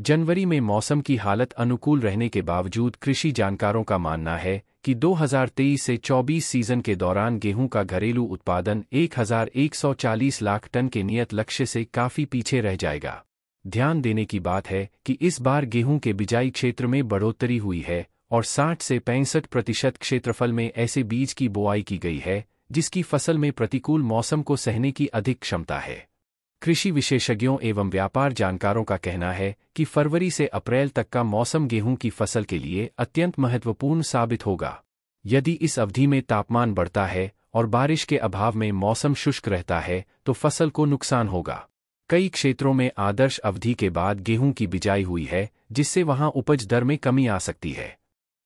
जनवरी में मौसम की हालत अनुकूल रहने के बावजूद कृषि जानकारों का मानना है कि 2023 से 24 सीजन के दौरान गेहूं का घरेलू उत्पादन 1140 लाख टन के नियत लक्ष्य से काफी पीछे रह जाएगा ध्यान देने की बात है कि इस बार गेहूं के बिजाई क्षेत्र में बढ़ोतरी हुई है और 60 से पैंसठ प्रतिशत क्षेत्रफल में ऐसे बीज की बुआई की गई है जिसकी फसल में प्रतिकूल मौसम को सहने की अधिक क्षमता है कृषि विशेषज्ञों एवं व्यापार जानकारों का कहना है कि फरवरी से अप्रैल तक का मौसम गेहूं की फसल के लिए अत्यंत महत्वपूर्ण साबित होगा यदि इस अवधि में तापमान बढ़ता है और बारिश के अभाव में मौसम शुष्क रहता है तो फसल को नुकसान होगा कई क्षेत्रों में आदर्श अवधि के बाद गेहूं की बिजाई हुई है जिससे वहां उपज दर में कमी आ सकती है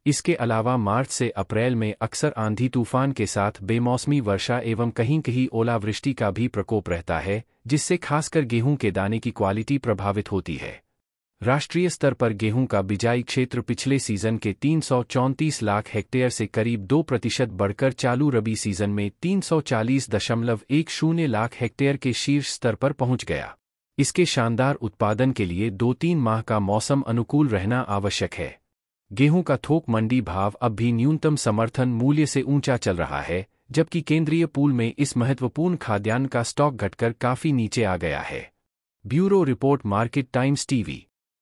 इसके अलावा मार्च से अप्रैल में अक्सर आंधी तूफान के साथ बेमौसमी वर्षा एवं कहीं कहीं ओलावृष्टि का भी प्रकोप रहता है जिससे खासकर गेहूं के दाने की क्वालिटी प्रभावित होती है राष्ट्रीय स्तर पर गेहूं का बिजाई क्षेत्र पिछले सीजन के तीन लाख हेक्टेयर से करीब दो प्रतिशत बढ़कर चालू रबी सीजन में तीन लाख हेक्टेयर के शीर्ष स्तर पर पहुंच गया इसके शानदार उत्पादन के लिए दो तीन माह का मौसम अनुकूल रहना आवश्यक है गेहूं का थोक मंडी भाव अब भी न्यूनतम समर्थन मूल्य से ऊंचा चल रहा है जबकि केंद्रीय पूल में इस महत्वपूर्ण खाद्यान्न का स्टॉक घटकर काफी नीचे आ गया है bureau report market Times TV